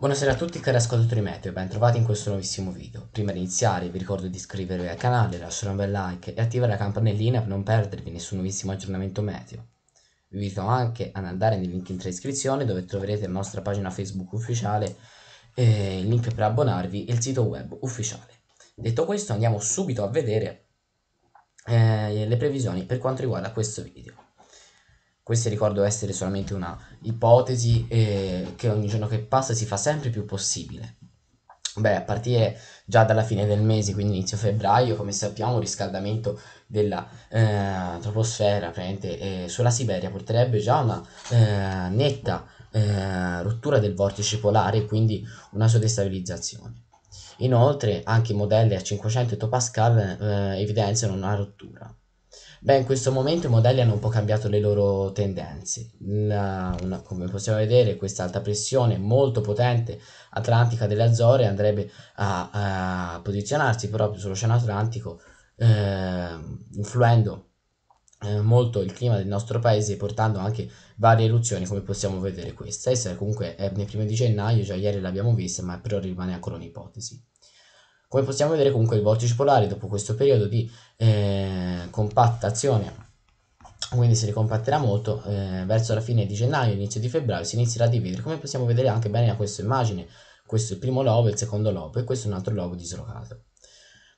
Buonasera a tutti cari ascoltatori meteo, ben trovati in questo nuovissimo video. Prima di iniziare vi ricordo di iscrivervi al canale, lasciare un bel like e attivare la campanellina per non perdervi nessun nuovissimo aggiornamento meteo. Vi invito anche ad andare nel link in descrizione dove troverete la nostra pagina Facebook ufficiale, eh, il link per abbonarvi e il sito web ufficiale. Detto questo andiamo subito a vedere eh, le previsioni per quanto riguarda questo video. Questa ricordo essere solamente una ipotesi eh, che ogni giorno che passa si fa sempre più possibile. Beh, a partire già dalla fine del mese, quindi inizio febbraio, come sappiamo, il riscaldamento della eh, troposfera praticamente, eh, sulla Siberia porterebbe già a una eh, netta eh, rottura del vortice polare e quindi una sua destabilizzazione. Inoltre, anche i modelli a 500 etopascal eh, evidenziano una rottura. Beh, in questo momento i modelli hanno un po' cambiato le loro tendenze. La- una- come possiamo vedere, questa alta pressione molto potente atlantica delle Azzore andrebbe a, a posizionarsi proprio sull'Oceano Atlantico, eh, influendo eh, molto il clima del nostro paese, portando anche varie eruzioni, come possiamo vedere questa. Essa comunque è nei primi di gennaio, già ieri l'abbiamo vista, ma però rimane ancora un'ipotesi. Come possiamo vedere comunque il vortice polare dopo questo periodo di eh, compattazione quindi si ricompatterà molto eh, verso la fine di gennaio, inizio di febbraio si inizierà a dividere come possiamo vedere anche bene da questa immagine questo è il primo lobo, il secondo lobo e questo è un altro lobo dislocato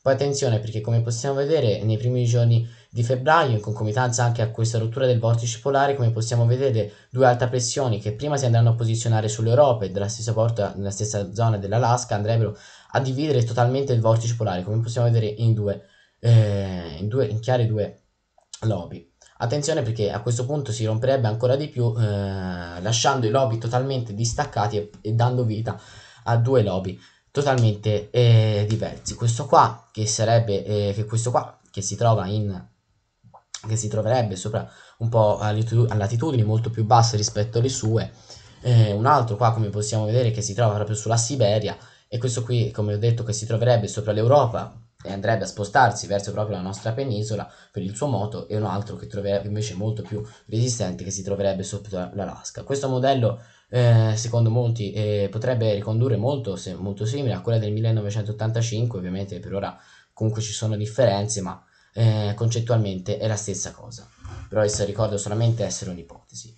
poi attenzione perché come possiamo vedere nei primi giorni di febbraio, in concomitanza anche a questa rottura del vortice polare, come possiamo vedere due alte pressioni che prima si andranno a posizionare sull'Europa e della stessa porta nella stessa zona dell'Alaska andrebbero a dividere totalmente il vortice polare, come possiamo vedere in due, eh, in, due in chiare due lobi. Attenzione perché a questo punto si romperebbe ancora di più eh, lasciando i lobi totalmente distaccati e, e dando vita a due lobi totalmente eh, diversi. Questo qua che sarebbe eh, che questo qua che si trova in che si troverebbe sopra un po' a latitudini molto più basse rispetto alle sue, eh, un altro qua come possiamo vedere che si trova proprio sulla Siberia e questo qui come ho detto che si troverebbe sopra l'Europa e andrebbe a spostarsi verso proprio la nostra penisola per il suo moto e un altro che troverebbe invece molto più resistente che si troverebbe sopra l'Alaska. Questo modello eh, secondo molti eh, potrebbe ricondurre molto, se, molto simile a quella del 1985, ovviamente per ora comunque ci sono differenze, ma eh, concettualmente è la stessa cosa. Però essa ricordo solamente essere un'ipotesi.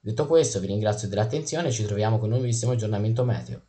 Detto questo, vi ringrazio dell'attenzione e ci troviamo con un nuovissimo aggiornamento meteo.